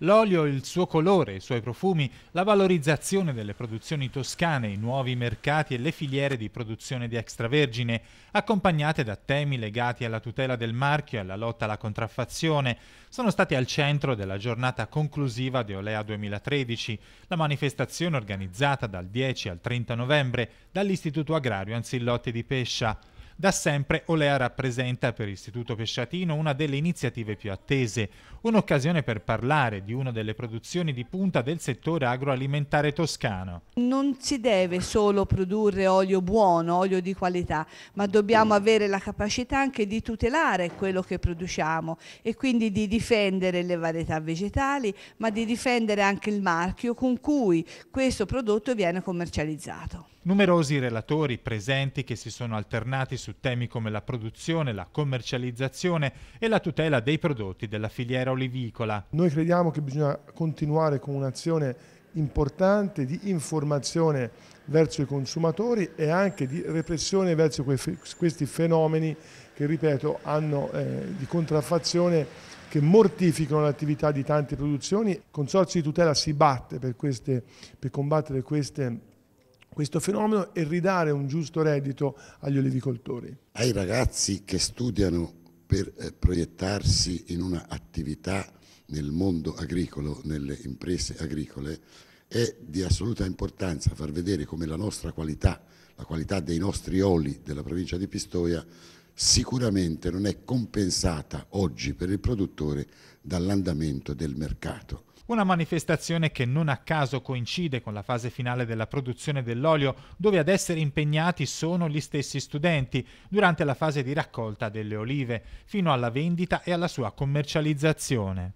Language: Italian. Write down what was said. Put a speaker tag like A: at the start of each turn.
A: L'olio, il suo colore, i suoi profumi, la valorizzazione delle produzioni toscane, i nuovi mercati e le filiere di produzione di extravergine, accompagnate da temi legati alla tutela del marchio e alla lotta alla contraffazione, sono stati al centro della giornata conclusiva di Olea 2013, la manifestazione organizzata dal 10 al 30 novembre dall'Istituto Agrario Anzillotti di Pescia. Da sempre Olea rappresenta per l'Istituto Pesciatino una delle iniziative più attese, un'occasione per parlare di una delle produzioni di punta del settore agroalimentare toscano.
B: Non si deve solo produrre olio buono, olio di qualità, ma dobbiamo avere la capacità anche di tutelare quello che produciamo e quindi di difendere le varietà vegetali, ma di difendere anche il marchio con cui questo prodotto viene commercializzato.
A: Numerosi relatori presenti che si sono alternati su temi come la produzione, la commercializzazione e la tutela dei prodotti della filiera olivicola.
C: Noi crediamo che bisogna continuare con un'azione importante di informazione verso i consumatori e anche di repressione verso questi fenomeni che, ripeto, hanno eh, di contraffazione che mortificano l'attività di tante produzioni. Il Consorzio di tutela si batte per, queste, per combattere queste questo fenomeno e ridare un giusto reddito agli olivicoltori.
D: Ai ragazzi che studiano per eh, proiettarsi in un'attività nel mondo agricolo, nelle imprese agricole, è di assoluta importanza far vedere come la nostra qualità, la qualità dei nostri oli della provincia di Pistoia sicuramente non è compensata oggi per il produttore dall'andamento del mercato.
A: Una manifestazione che non a caso coincide con la fase finale della produzione dell'olio, dove ad essere impegnati sono gli stessi studenti durante la fase di raccolta delle olive, fino alla vendita e alla sua commercializzazione.